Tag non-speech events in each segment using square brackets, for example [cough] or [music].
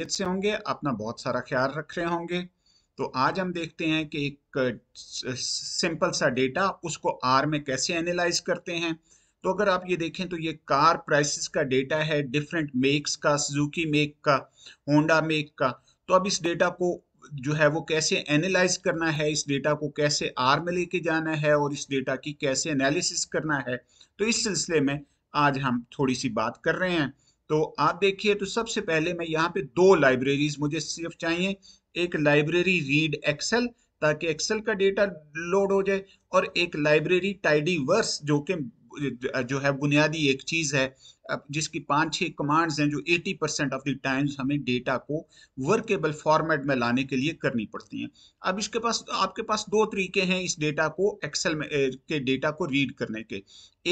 खेत से होंगे अपना बहुत सारा ख्याल रख रहे होंगे तो आज हम देखते हैं कि एक सिंपल सा डेटा उसको आर में कैसे एनालाइज करते हैं तो अगर आप ये देखें तो ये कार प्राइसेस का डेटा है डिफरेंट मेक्स का सुजुकी मेक का होंडा मेक का तो अब इस डेटा को जो है वो कैसे एनालाइज करना है इस डेटा को कैसे आर में लेके जाना है और इस डेटा की कैसे एनालिसिस करना है तो इस सिलसिले में आज हम थोड़ी सी बात कर रहे हैं तो आप देखिए तो सबसे पहले मैं यहाँ पे दो लाइब्रेरीज मुझे सिर्फ चाहिए एक लाइब्रेरी रीड एक्सेल ताकि एक्सेल का डेटा लोड हो जाए और एक लाइब्रेरी टाइडी वर्स जो कि जो है बुनियादी एक चीज़ है जिसकी पांच छह कमांड्स हैं जो 80 परसेंट ऑफ द टाइम्स हमें डेटा को वर्केबल फॉर्मेट में लाने के लिए करनी पड़ती हैं अब इसके पास आपके पास दो तरीके हैं इस डेटा को एक्सेल में के डेटा को रीड करने के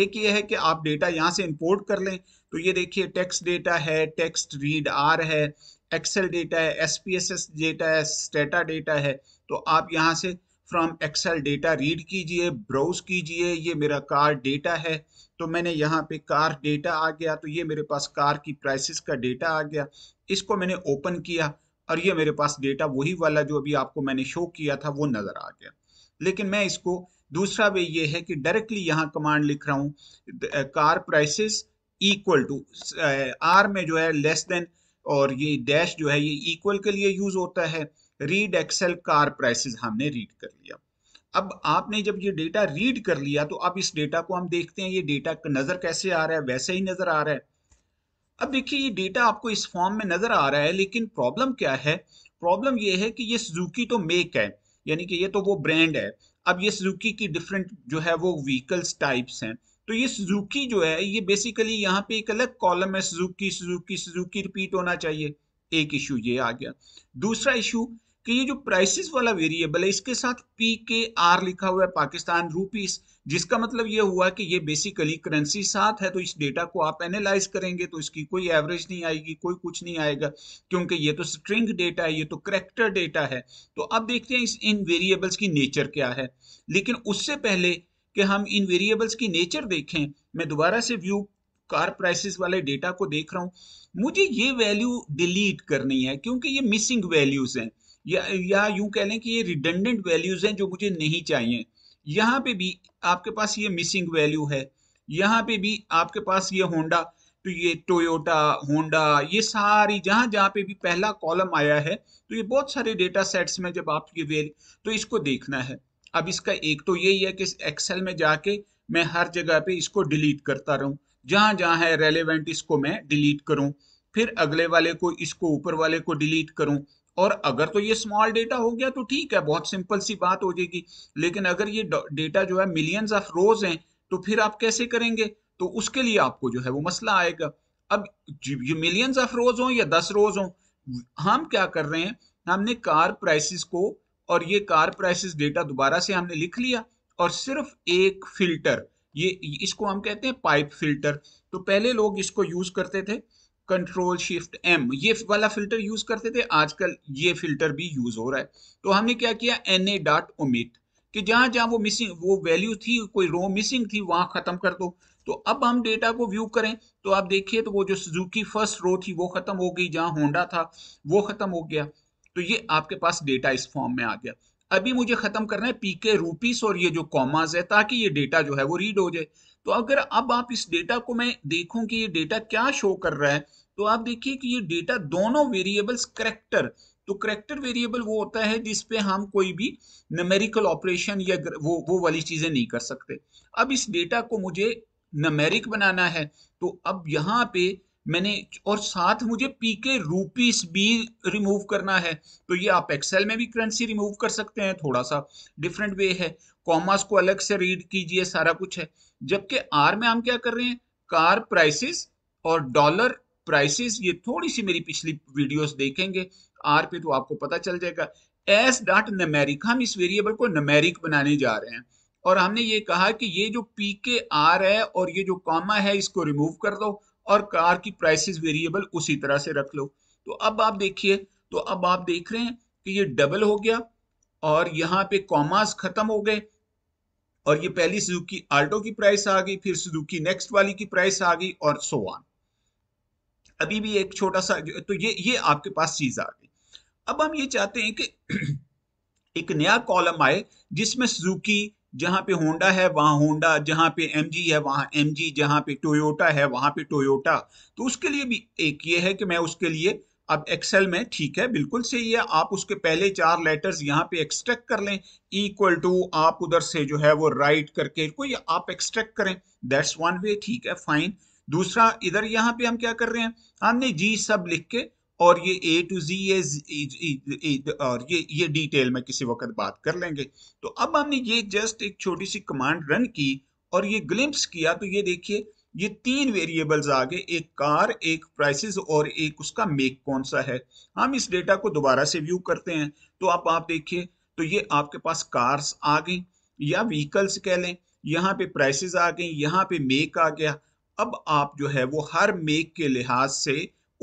एक ये है कि आप डेटा यहाँ से इंपोर्ट कर लें तो ये देखिए टेक्स्ट डेटा है टेक्स्ट रीड आर है एक्सेल डेटा है एस डेटा है स्टेटा डेटा है तो आप यहाँ से फ्रॉम एक्सेल डेटा रीड कीजिए ब्राउज कीजिए ये मेरा कार डेटा है तो मैंने यहाँ पे कार डेटा आ गया तो ये मेरे पास कार की प्राइसेस का डेटा आ गया इसको मैंने ओपन किया और ये मेरे पास डेटा वही वाला जो अभी आपको मैंने शो किया था वो नज़र आ गया लेकिन मैं इसको दूसरा वे ये है कि डायरेक्टली यहाँ कमांड लिख रहा हूँ car prices equal to R में जो है लेस देन और ये डैश जो है ये इक्वल के लिए यूज़ होता है रीड एक्सेल कार प्राइसेस हमने रीड कर लिया अब आपने जब ये डेटा रीड कर लिया तो अब इस डेटा को हम देखते हैं ये डेटा नज़र कैसे आ रहा है वैसे ही नज़र आ रहा है अब देखिए ये डेटा आपको इस फॉर्म में नज़र आ रहा है लेकिन प्रॉब्लम क्या है प्रॉब्लम ये है कि ये सुजुकी तो मेक है यानी कि ये तो वो ब्रांड है अब ये सुजुकी की डिफरेंट जो है वो व्हीकल्स टाइप्स हैं तो ये सुजुकी जो है ये बेसिकली यहाँ पे एक अलग कॉलम है सुजुकी सुजुकी सुजुकी रिपीट होना चाहिए एक इशू ये आ गया दूसरा इशू कि ये जो प्राइसेस वाला वेरिएबल है इसके साथ पी के आर लिखा हुआ है पाकिस्तान रूपीस जिसका मतलब ये हुआ कि ये बेसिकली करेंसी साथ है तो इस डेटा को आप एनालाइज करेंगे तो इसकी कोई एवरेज नहीं आएगी कोई कुछ नहीं आएगा क्योंकि ये तो स्ट्रिंग डेटा है ये तो करेक्टर डेटा है तो अब देखते हैं इस इन वेरिएबल्स की नेचर क्या है लेकिन उससे पहले कि हम इन वेरिएबल्स की नेचर देखें मैं दोबारा से व्यू कार प्राइसिस वाले डेटा को देख रहा हूँ मुझे ये वैल्यू डिलीट करनी है क्योंकि ये मिसिंग वैल्यूज हैं या या यूं कह लें कि ये रिडेंडेंट वैल्यूज हैं जो मुझे नहीं चाहिए यहाँ पे भी आपके पास ये मिसिंग वैल्यू है यहाँ पे भी आपके पास ये होंडा तो ये टोयोटा होंडा ये सारी जहां जहां पे भी पहला कॉलम आया है तो ये बहुत सारे डेटा सेट्स में जब आप ये वेल तो इसको देखना है अब इसका एक तो यही है कि एक्सेल में जाके मैं हर जगह पे इसको डिलीट करता रहूं जहां जहां है रेलेवेंट इसको मैं डिलीट करूँ फिर अगले वाले को इसको ऊपर वाले को डिलीट करूं और अगर तो ये स्मॉल डेटा हो गया तो ठीक है बहुत सिंपल सी बात हो जाएगी लेकिन अगर ये डेटा जो है मिलियंस ऑफ रोज हैं तो फिर आप कैसे करेंगे तो उसके लिए आपको जो है वो मसला आएगा अब ये मिलियंस ऑफ रोज हों या दस रोज हों हम क्या कर रहे हैं हमने कार प्राइसेस को और ये कार प्राइसेस डेटा दोबारा से हमने लिख लिया और सिर्फ एक फिल्टर ये इसको हम कहते हैं पाइप फिल्टर तो पहले लोग इसको यूज करते थे कंट्रोल शिफ्ट एम ये वाला फिल्टर यूज करते थे आजकल ये फिल्टर भी यूज हो रहा है तो हमने क्या किया एन ए डॉट ओमिट कि जहां जहां वो मिसिंग वो वैल्यू थी कोई रो मिसिंग थी वहां ख़त्म कर दो तो अब हम डेटा को व्यू करें तो आप देखिए तो वो जो सुजुकी फर्स्ट रो थी वो ख़त्म हो गई जहां होंडा था वो ख़त्म हो गया तो ये आपके पास डेटा इस फॉर्म में आ गया अभी मुझे खत्म करना है पीके रूपीस और ये जो कॉमाज है ताकि ये डेटा जो है वो रीड हो जाए तो अगर अब आप इस डेटा को मैं देखूं कि ये डेटा क्या शो कर रहा है तो आप देखिए कि ये डेटा दोनों वेरिएबल्स करेक्टर तो करेक्टर वेरिएबल वो होता है जिसपे हम कोई भी नमेरिकल ऑपरेशन या वो वो वाली चीजें नहीं कर सकते अब इस डेटा को मुझे नमेरिक बनाना है तो अब यहाँ पे मैंने और साथ मुझे पी के रूपीस भी रिमूव करना है तो ये आप एक्सेल में भी करेंसी रिमूव कर सकते हैं थोड़ा सा डिफरेंट वे है कॉमर्स को अलग से रीड कीजिए सारा कुछ है जबकि आर में हम क्या कर रहे हैं कार प्राइसेस और डॉलर प्राइसेस ये थोड़ी सी मेरी पिछली वीडियोस देखेंगे आर पे तो आपको पता चल जाएगा एस डॉट नमेरिक हम इस वेरिएबल को नमेरिक बनाने जा रहे हैं और हमने ये कहा कि ये जो पी के आर है और ये जो कॉमा है इसको रिमूव कर दो और कार की प्राइसेस वेरिएबल उसी तरह से रख लो तो अब आप देखिए तो अब आप देख रहे हैं कि ये डबल हो गया और यहाँ पे कॉमास खत्म हो गए और ये पहली सुजुकी आल्टो की प्राइस आ गई फिर सुजुकी नेक्स्ट वाली की प्राइस आ गई और सो ऑन अभी भी एक छोटा सा तो ये ये आपके पास चीज आ गई अब हम ये चाहते हैं कि [clears throat] एक नया कॉलम आए जिसमें सुजुकी जहां पे होंडा है वहां होंडा जहां पे एम है वहां एम जहां पे टोयोटा है वहां पे टोयोटा तो उसके लिए भी एक ये है कि मैं उसके लिए अब एक्सेल में ठीक है बिल्कुल सही है आप उसके पहले चार लेटर्स यहाँ पे एक्सट्रैक्ट कर लें इक्वल टू आप उधर से जो है वो राइट करके कोई आप एक्सट्रैक्ट करें दैट्स वन वे ठीक है फाइन दूसरा इधर यहाँ पे हम क्या कर रहे हैं हमने जी सब लिख के और ये ए टू जी ये e, e, e, और ये ये डिटेल में किसी वक्त बात कर लेंगे तो अब हमने ये जस्ट एक छोटी सी कमांड रन की और ये ग्लिम्स किया तो ये देखिए ये तीन वेरिएबल्स आ गए एक कार एक प्राइसेस और एक उसका मेक कौन सा है हम इस डेटा को दोबारा से व्यू करते हैं तो आप आप देखिए तो ये आपके पास कार्स आ गई या व्हीकल्स कह लें यहाँ पे प्राइसेस आ गई यहाँ पे मेक आ गया अब आप जो है वो हर मेक के लिहाज से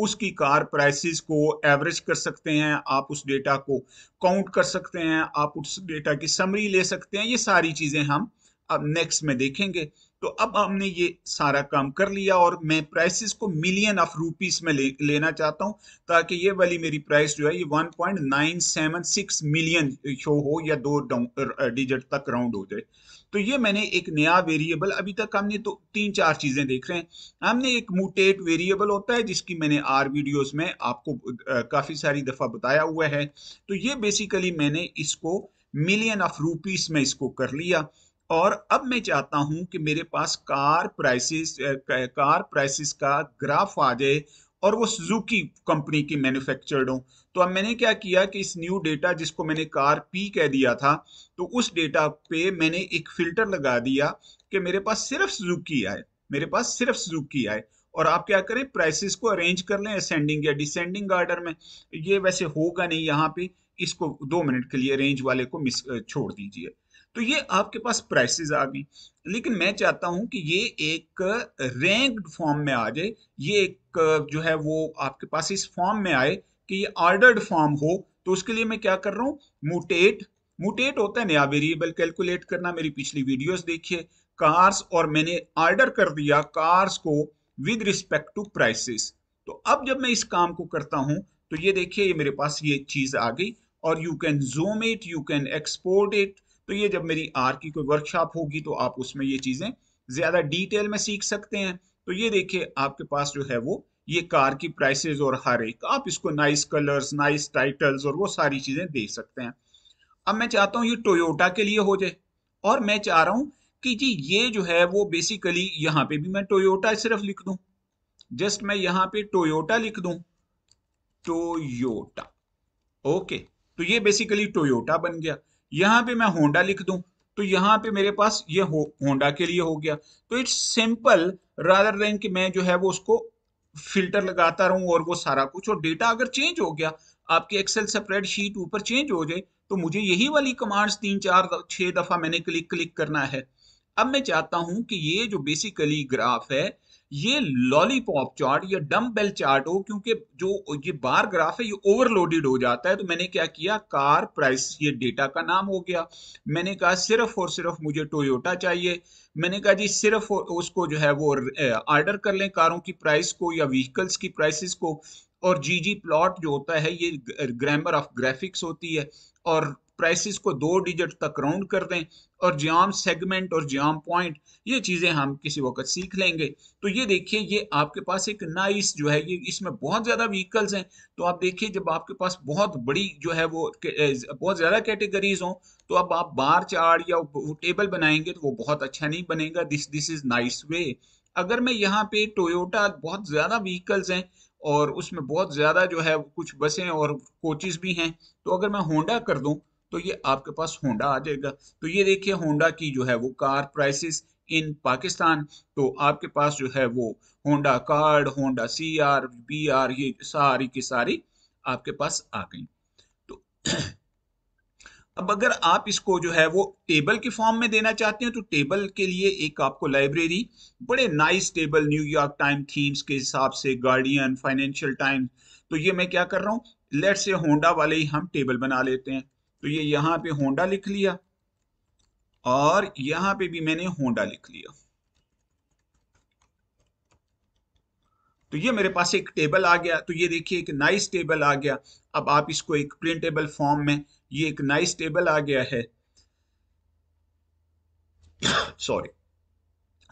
उसकी कार प्राइसेस को एवरेज कर सकते हैं आप उस डेटा को काउंट कर सकते हैं आप उस डेटा की समरी ले सकते हैं ये सारी चीज़ें हम अब नेक्स्ट में देखेंगे तो अब हमने ये सारा काम कर लिया और मैं प्राइसेस को मिलियन ऑफ रुपीस में ले, लेना चाहता हूं ताकि ये वाली मेरी प्राइस जो है ये 1.976 मिलियन शो हो या दो डिजिट uh, तक राउंड हो जाए तो ये मैंने एक नया वेरिएबल अभी तक हमने तो तीन चार चीजें देख रहे हैं हमने एक मूटेट वेरिएबल होता है जिसकी मैंने आर वीडियोस में आपको काफी सारी दफा बताया हुआ है तो ये बेसिकली मैंने इसको मिलियन ऑफ रूपीज में इसको कर लिया और अब मैं चाहता हूं कि मेरे पास कार प्राइसिस कार प्राइसिस का ग्राफ आ जाए और वो सुजुकी कंपनी की मैन्युफैक्चर्ड हो तो अब मैंने क्या किया कि इस न्यू डेटा जिसको मैंने कार पी कह दिया था तो उस डेटा पे मैंने एक फिल्टर लगा दिया कि मेरे पास सिर्फ सुजुकी आए मेरे पास सिर्फ सुजुकी आए और आप क्या करें प्राइसेस को अरेंज कर लें असेंडिंग या डिसेंडिंग ऑर्डर में ये वैसे होगा नहीं यहाँ पे इसको दो मिनट के लिए रेंज वाले को मिस छोड़ दीजिए तो ये आपके पास प्राइसेस आ गई लेकिन मैं चाहता हूं कि ये एक रैंक्ड फॉर्म में आ जाए ये एक जो है वो आपके पास इस फॉर्म में आए कि ये ऑर्डर्ड फॉर्म हो तो उसके लिए मैं क्या कर रहा हूँ मोटेट मोटेट होता है नया वेरिएबल कैलकुलेट करना मेरी पिछली वीडियोस देखिए कार्स और मैंने ऑर्डर कर दिया कार्स को विद रिस्पेक्ट टू प्राइसेस तो अब जब मैं इस काम को करता हूं तो ये देखिए ये मेरे पास ये चीज आ गई और you can zoom it you can export it तो ये जब मेरी आर की कोई वर्कशॉप होगी तो आप उसमें ये चीज़ें ज़्यादा डिटेल में सीख सकते हैं तो ये देखिए आपके पास जो है वो ये कार की प्राइसेज और हर एक आप इसको नाइस कलर्स नाइस टाइटल्स और वो सारी चीज़ें देख सकते हैं अब मैं चाहता हूँ ये टोयोटा के लिए हो जाए और मैं चाह रहा हूं कि जी ये जो है वो बेसिकली यहाँ पे भी मैं टोयोटा सिर्फ लिख दू जस्ट मैं यहाँ पे टोयोटा लिख दू टोयोटा ओके तो ये बेसिकली टोयोटा बन गया यहां पे मैं होंडा लिख दूं तो यहाँ पे मेरे पास ये हो होंडा के लिए हो गया तो इट्स सिंपल रादर देन कि मैं जो है वो उसको फिल्टर लगाता रहूं और वो सारा कुछ और डेटा अगर चेंज हो गया आपके एक्सेल स्प्रेड शीट ऊपर चेंज हो जाए तो मुझे यही वाली कमांड्स तीन चार छह दफा मैंने क्लिक क्लिक करना है अब मैं चाहता हूं कि ये जो बेसिकली ग्राफ है ये लॉलीपॉप चार्ट या डम्बेल चार्ट हो क्योंकि जो ये बार ग्राफ है ये ओवरलोडेड हो जाता है तो मैंने क्या किया कार प्राइस ये डेटा का नाम हो गया मैंने कहा सिर्फ और सिर्फ मुझे टोयोटा चाहिए मैंने कहा जी सिर्फ उसको जो है वो ऑर्डर कर लें कारों की प्राइस को या व्हीकल्स की प्राइसिस को और जी जी प्लॉट जो होता है ये ग्रामर ऑफ ग्राफिक्स होती है और प्राइसेस को दो डिजिट तक राउंड कर दें और जियाम सेगमेंट और ज्याम पॉइंट ये चीज़ें हम किसी वक्त सीख लेंगे तो ये देखिए ये आपके पास एक नाइस जो है ये इसमें बहुत ज़्यादा व्हीकल्स हैं तो आप देखिए जब आपके पास बहुत बड़ी जो है वो बहुत ज़्यादा कैटेगरीज हों तो अब आप बार चार्ट या टेबल बनाएंगे तो वो बहुत अच्छा नहीं बनेगा this this is nice way अगर मैं यहाँ पे टोयोटा बहुत ज़्यादा व्हीकल्स हैं और उसमें बहुत ज़्यादा जो है कुछ बसें और कोचेज़ भी हैं तो अगर मैं होंडा कर दूँ तो ये आपके पास होंडा आ जाएगा तो ये देखिए होंडा की जो है वो कार प्राइसेस इन पाकिस्तान तो आपके पास जो है वो Honda card Honda C R B R ये सारी की सारी आपके पास आ गई तो अब अगर आप इसको जो है वो टेबल के फॉर्म में देना चाहते हैं तो टेबल के लिए एक आपको लाइब्रेरी बड़े nice table New York time themes के हिसाब से गार्डियन फाइनेंशियल टाइम तो ये मैं क्या कर रहा हूँ लेट से होंडा वाले ही हम टेबल बना लेते हैं तो ये यहां पे होंडा लिख लिया और यहां पे भी मैंने होंडा लिख लिया तो ये मेरे पास एक टेबल आ गया तो ये देखिए एक नाइस टेबल आ गया अब आप इसको एक प्रिंटेबल फॉर्म में ये एक नाइस टेबल आ गया है सॉरी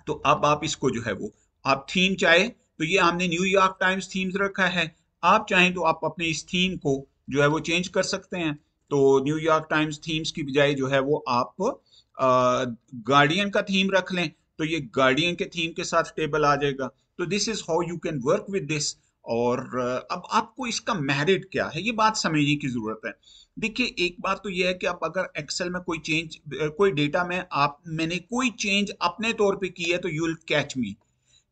तो अब आप इसको जो है वो आप थीम चाहे तो ये हमने न्यूयॉर्क टाइम्स थीम्स रखा है आप चाहें तो आप अपने इस थीम को जो है वो चेंज कर सकते हैं तो न्यूयॉर्क टाइम्स थीम्स की बजाय जो है वो आप गार्डियन का थीम रख लें तो ये गार्डियन के थीम के साथ टेबल आ जाएगा तो this is how you can work with this और अब आपको इसका मेरिट क्या है ये बात समझने की ज़रूरत है देखिए एक बात तो ये है कि आप अगर एक्सेल में कोई चेंज कोई डेटा में आप मैंने कोई चेंज अपने तौर पे की है तो यू विल कैच मी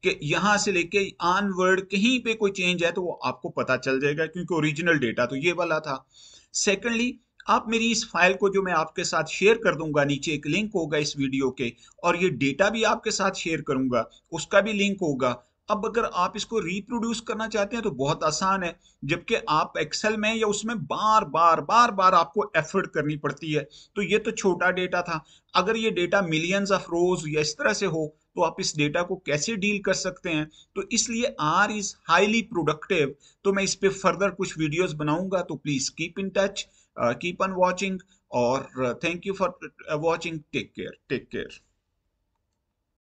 कि यहां से लेके आन वर्ड कहीं पे कोई चेंज है तो वो आपको पता चल जाएगा क्योंकि ओरिजिनल डेटा तो ये वाला था सेकेंडली आप मेरी इस फाइल को जो मैं आपके साथ शेयर कर दूंगा नीचे एक लिंक होगा इस वीडियो के और ये डेटा भी आपके साथ शेयर करूंगा उसका भी लिंक होगा अब अगर आप इसको रिप्रोड्यूस करना चाहते हैं तो बहुत आसान है जबकि आप एक्सेल में या उसमें बार बार बार बार आपको एफर्ट करनी पड़ती है तो ये तो छोटा डेटा था अगर ये डेटा मिलियंस ऑफ रोज या इस तरह से हो तो आप इस डेटा को कैसे डील कर सकते हैं तो इसलिए आर इज हाईली प्रोडक्टिव तो मैं इस पर फर्दर कुछ वीडियोज बनाऊंगा तो please keep in touch Uh, keep on watching or uh, thank you for uh, watching take care take care